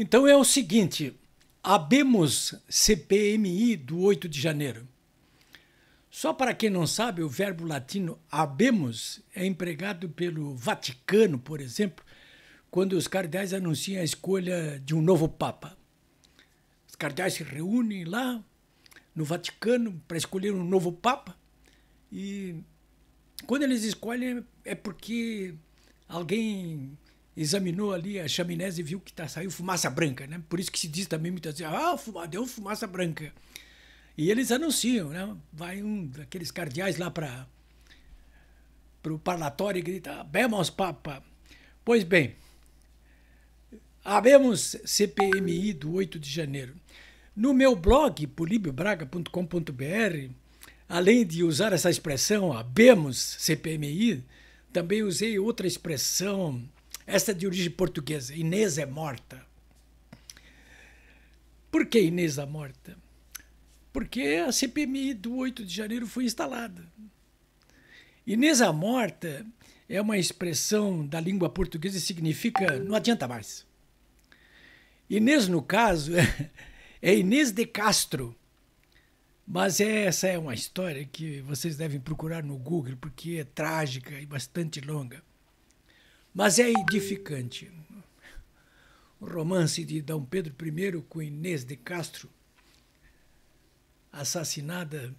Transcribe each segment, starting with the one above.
Então é o seguinte: abemos CPMI do 8 de janeiro. Só para quem não sabe, o verbo latino abemos é empregado pelo Vaticano, por exemplo, quando os cardeais anunciam a escolha de um novo Papa. Os cardeais se reúnem lá no Vaticano para escolher um novo Papa e quando eles escolhem é porque alguém examinou ali a chaminés e viu que tá, saiu fumaça branca, né? Por isso que se diz também muitas vezes, ah, fuma, deu fumaça branca. E eles anunciam, né? Vai um daqueles cardeais lá para o parlatório e grita, bemos papa. Pois bem, abemos CPMI do 8 de janeiro. No meu blog, polibiobraga.com.br, além de usar essa expressão, abemos CPMI, também usei outra expressão esta é de origem portuguesa. Inês é morta. Por que Inês é morta? Porque a CPMI do 8 de janeiro foi instalada. Inês é morta é uma expressão da língua portuguesa e significa não adianta mais. Inês, no caso, é Inês de Castro. Mas é, essa é uma história que vocês devem procurar no Google, porque é trágica e bastante longa mas é edificante. O romance de D. Pedro I com Inês de Castro, assassinada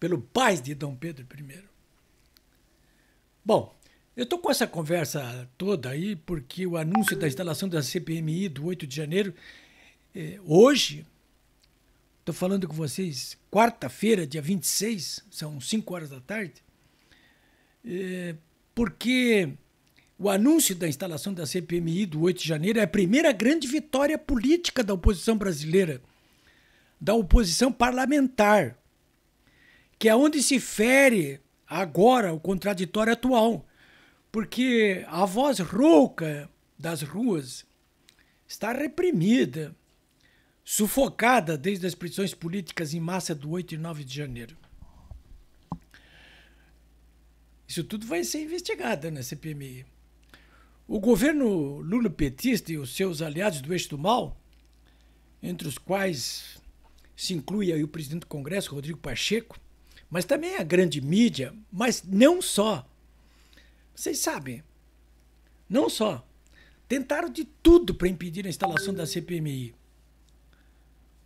pelo pai de D. Pedro I. Bom, eu estou com essa conversa toda aí porque o anúncio da instalação da CPMI do 8 de janeiro, é, hoje, estou falando com vocês, quarta-feira, dia 26, são 5 horas da tarde, é, porque o anúncio da instalação da CPMI do 8 de janeiro é a primeira grande vitória política da oposição brasileira, da oposição parlamentar, que é onde se fere agora o contraditório atual, porque a voz rouca das ruas está reprimida, sufocada desde as prisões políticas em massa do 8 e 9 de janeiro. Isso tudo vai ser investigado na né, CPMI. O governo Lula petista e os seus aliados do eixo do mal, entre os quais se inclui aí o presidente do Congresso, Rodrigo Pacheco, mas também a grande mídia, mas não só. Vocês sabem, não só. Tentaram de tudo para impedir a instalação da CPMI.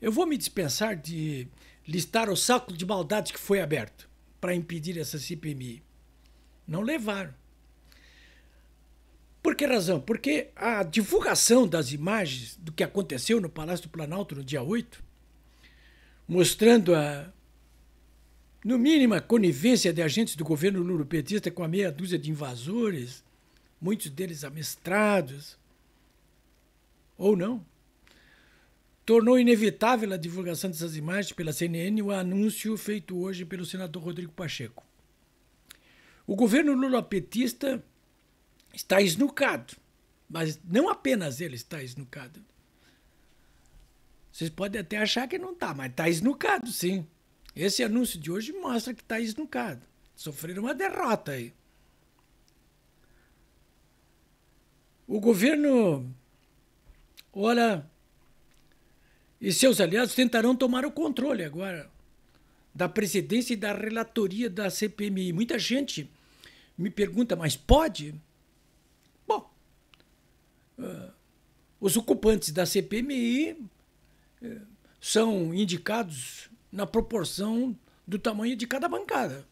Eu vou me dispensar de listar o saco de maldade que foi aberto para impedir essa CPMI. Não levaram que razão? Porque a divulgação das imagens do que aconteceu no Palácio do Planalto no dia 8, mostrando a, no mínimo, a conivência de agentes do governo lulopetista com a meia dúzia de invasores, muitos deles amestrados, ou não, tornou inevitável a divulgação dessas imagens pela CNN o anúncio feito hoje pelo senador Rodrigo Pacheco. O governo petista está esnucado. Mas não apenas ele está esnucado. Vocês podem até achar que não está, mas está esnucado sim. Esse anúncio de hoje mostra que está esnucado. Sofreram uma derrota aí. O governo, olha, e seus aliados tentarão tomar o controle agora da presidência e da relatoria da CPMI. Muita gente me pergunta, mas pode? Os ocupantes da CPMI eh, são indicados na proporção do tamanho de cada bancada.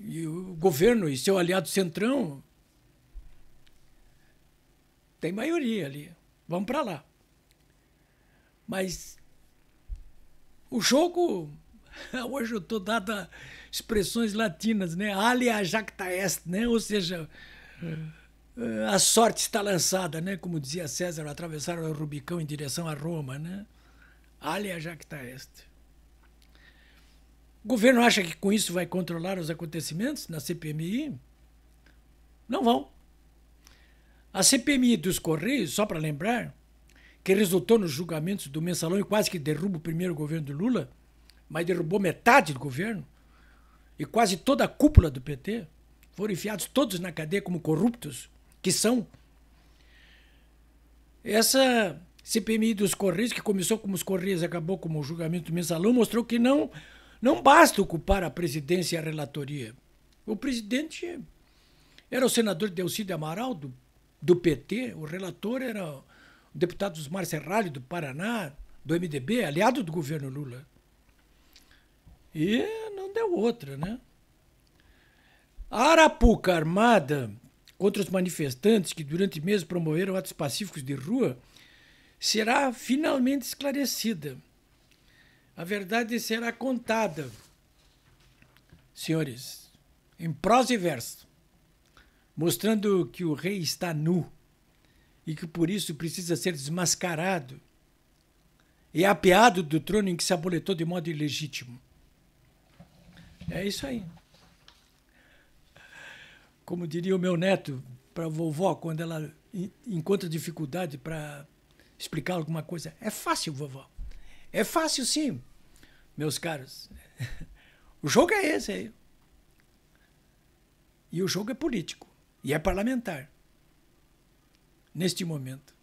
E o governo e seu aliado Centrão tem maioria ali. Vamos para lá. Mas o jogo. Hoje eu estou dado a expressões latinas, né? Alia jacta est, né? Ou seja. É eh, a sorte está lançada, né? Como dizia César, atravessaram o Rubicão em direção a Roma, né? Alia jacta est. O governo acha que com isso vai controlar os acontecimentos na CPMI? Não vão. A CPMI dos Correios, só para lembrar, que resultou nos julgamentos do mensalão e quase que derruba o primeiro governo do Lula, mas derrubou metade do governo e quase toda a cúpula do PT, foram enfiados todos na cadeia como corruptos que são. Essa CPMI dos Correios, que começou como os Correios acabou como o julgamento do mensalão, mostrou que não, não basta ocupar a presidência e a relatoria. O presidente era o senador Delcide Amaral, do, do PT, o relator era o deputado Osmar Serralho, do Paraná, do MDB, aliado do governo Lula. E não deu outra, né? A Arapuca Armada contra os manifestantes que durante meses promoveram atos pacíficos de rua será finalmente esclarecida. A verdade será contada, senhores, em prosa e verso, mostrando que o rei está nu e que por isso precisa ser desmascarado e apeado do trono em que se aboletou de modo ilegítimo. É isso aí como diria o meu neto para a vovó, quando ela encontra dificuldade para explicar alguma coisa, é fácil, vovó. É fácil, sim, meus caros. O jogo é esse aí. E o jogo é político. E é parlamentar. Neste momento.